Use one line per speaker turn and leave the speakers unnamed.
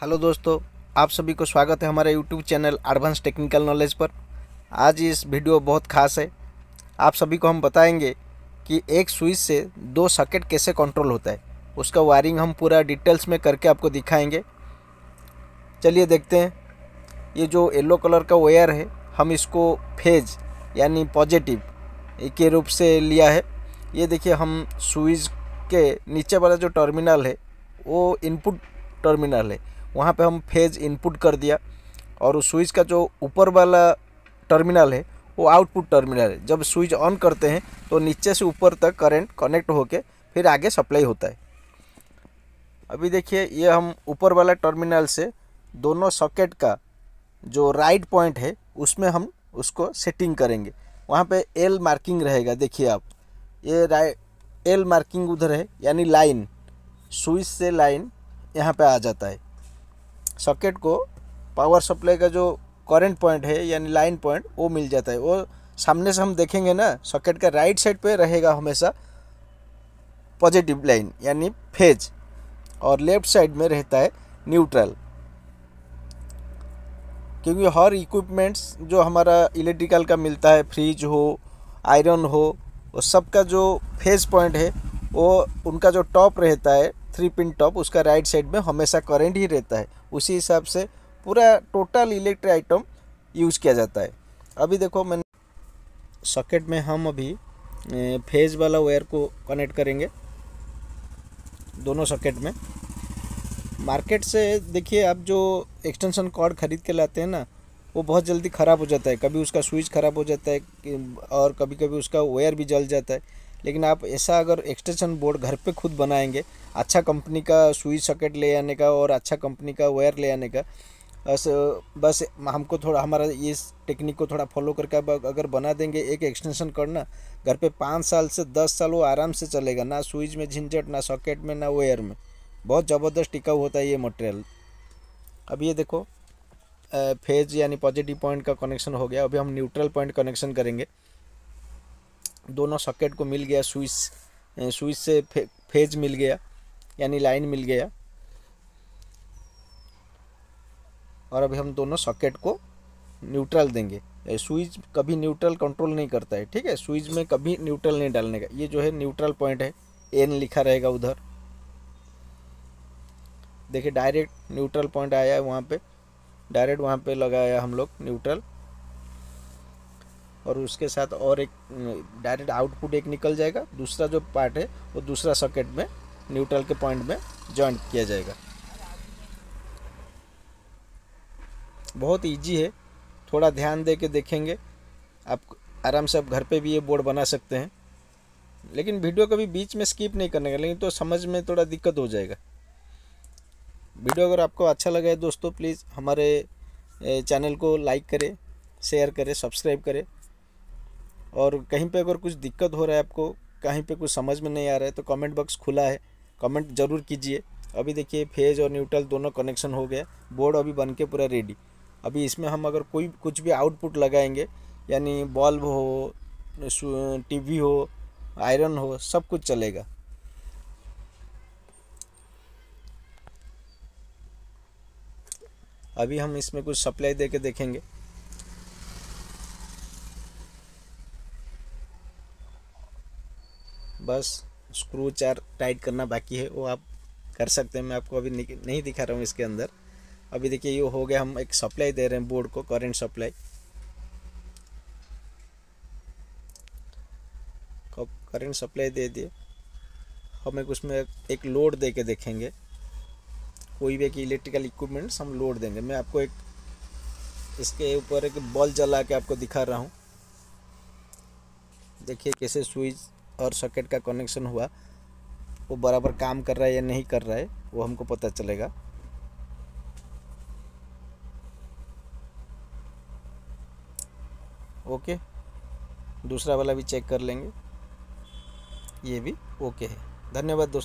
hello दोस्तों आप सभी को स्वागत है हमारे YouTube channel advance technical knowledge पर आज इस वीडियो बहुत खास है आप सभी को हम बताएंगे कि एक स्विच से दो सॉकेट कैसे कंट्रोल होता है उसका वायरिंग हम पूरा डिटेल्स में करके आपको दिखाएंगे चलिए देखते हैं ये जो येलो कलर का वायर है हम इसको फेज यानी पॉजिटिव के रूप से लिया है ये देखिए हम स्विच के नीचे वाला जो टर्मिनल है वो इनपुट टर्मिनल है वहाँ पे हम फेज इनपुट कर दिया और उस स्विच का जो ऊपर वाला टर्मिनल है वो आउटपुट टर्मिनल है जब स्विच ऑन करते हैं तो नीचे से ऊपर तक करंट कनेक्ट होके फिर आगे सप्लाई होता है अभी देखिए ये हम ऊपर वाला टर्मिनल से दोनों सॉकेट का जो राइट पॉइंट है उसमें हम उसको सेटिंग करेंगे वहाँ पे एल मार्किंग रहेगा देखिए आप ये राइट एल मार्किंग उधर है यानी लाइन स्विच से लाइन यहाँ पे आ जाता है सॉकेट को पावर सप्लाई का जो करंट पॉइंट है यानी लाइन पॉइंट वो मिल जाता है वो सामने से हम देखेंगे ना सॉकेट का राइट साइड पे रहेगा हमेशा पॉजिटिव लाइन यानी फेज और लेफ्ट साइड में रहता है न्यूट्रल क्योंकि हर इक्विपमेंट्स जो हमारा इलेक्ट्रिकल का मिलता है फ्रिज हो आयरन हो और सबका जो फेज पॉइंट है वो उनका जो टॉप रहता है थ्री पिन टॉप उसका राइट साइड में हमेशा करेंट ही रहता है उसी हिसाब से पूरा टोटल इलेक्ट्रिक आइटम यूज़ किया जाता है अभी देखो मैंने सॉकेट में हम अभी फेज वाला वायर को कनेक्ट करेंगे दोनों सॉकेट में मार्केट से देखिए आप जो एक्सटेंशन कॉर्ड ख़रीद के लाते हैं ना वो बहुत जल्दी ख़राब हो जाता है कभी उसका स्विच ख़राब हो जाता है और कभी कभी उसका वायर भी जल जाता है लेकिन आप ऐसा अगर एक्सटेंशन बोर्ड घर पे खुद बनाएंगे अच्छा कंपनी का सुई सॉकेट ले आने का और अच्छा कंपनी का वायर ले आने का बस बस हमको थोड़ा हमारा इस टेक्निक को थोड़ा फॉलो करके अगर बना देंगे एक एक्सटेंशन करना घर पे पाँच साल से दस साल वो आराम से चलेगा ना स्विच में झंझट ना सॉकेट में ना वायर में बहुत ज़बरदस्त टिकाऊ होता है ये मटेरियल अब ये देखो फेज यानी पॉजिटिव पॉइंट का कनेक्शन हो गया अभी हम न्यूट्रल पॉइंट कनेक्शन करेंगे दोनों सॉकेट को मिल गया स्विच स्विच से फे, फेज मिल गया यानी लाइन मिल गया और अभी हम दोनों सॉकेट को न्यूट्रल देंगे स्विच कभी न्यूट्रल कंट्रोल नहीं करता है ठीक है स्विच में कभी न्यूट्रल नहीं डालने का ये जो है न्यूट्रल पॉइंट है एन लिखा रहेगा उधर देखिए डायरेक्ट न्यूट्रल पॉइंट आया है वहाँ पे डायरेक्ट वहाँ पे लगाया हम लोग न्यूट्रल और उसके साथ और एक डायरेक्ट आउटपुट एक निकल जाएगा दूसरा जो पार्ट है वो दूसरा सॉकेट में न्यूट्रल के पॉइंट में जॉइंट किया जाएगा बहुत इजी है थोड़ा ध्यान दे के देखेंगे आप आराम से आप घर पे भी ये बोर्ड बना सकते हैं लेकिन वीडियो कभी बीच में स्किप नहीं करने का लेकिन तो समझ में थोड़ा दिक्कत हो जाएगा वीडियो अगर आपको अच्छा लगा है दोस्तों प्लीज़ हमारे चैनल को लाइक करें शेयर करें सब्सक्राइब करें और कहीं पे अगर कुछ दिक्कत हो रहा है आपको कहीं पे कुछ समझ में नहीं आ रहा है तो कमेंट बॉक्स खुला है कमेंट ज़रूर कीजिए अभी देखिए फेज और न्यूट्रल दोनों कनेक्शन हो गया बोर्ड अभी बन के पूरा रेडी अभी इसमें हम अगर कोई कुछ भी आउटपुट लगाएंगे यानी बल्ब हो टीवी हो आयरन हो सब कुछ चलेगा अभी हम इसमें कुछ सप्लाई दे के देखेंगे बस स्क्रू चार टाइट करना बाकी है वो आप कर सकते हैं मैं आपको अभी नहीं दिखा रहा हूँ इसके अंदर अभी देखिए ये हो गया हम एक सप्लाई दे रहे हैं बोर्ड को करंट सप्लाई करंट सप्लाई दे दिए हम एक उसमें एक लोड दे के देखेंगे कोई भी एक इलेक्ट्रिकल इक्विपमेंट्स हम लोड देंगे मैं आपको एक इसके ऊपर एक बॉल जला के आपको दिखा रहा हूँ देखिए कैसे स्विच और सॉकेट का कनेक्शन हुआ वो बराबर काम कर रहा है या नहीं कर रहा है वो हमको पता चलेगा ओके दूसरा वाला भी चेक कर लेंगे ये भी ओके है धन्यवाद दोस्तों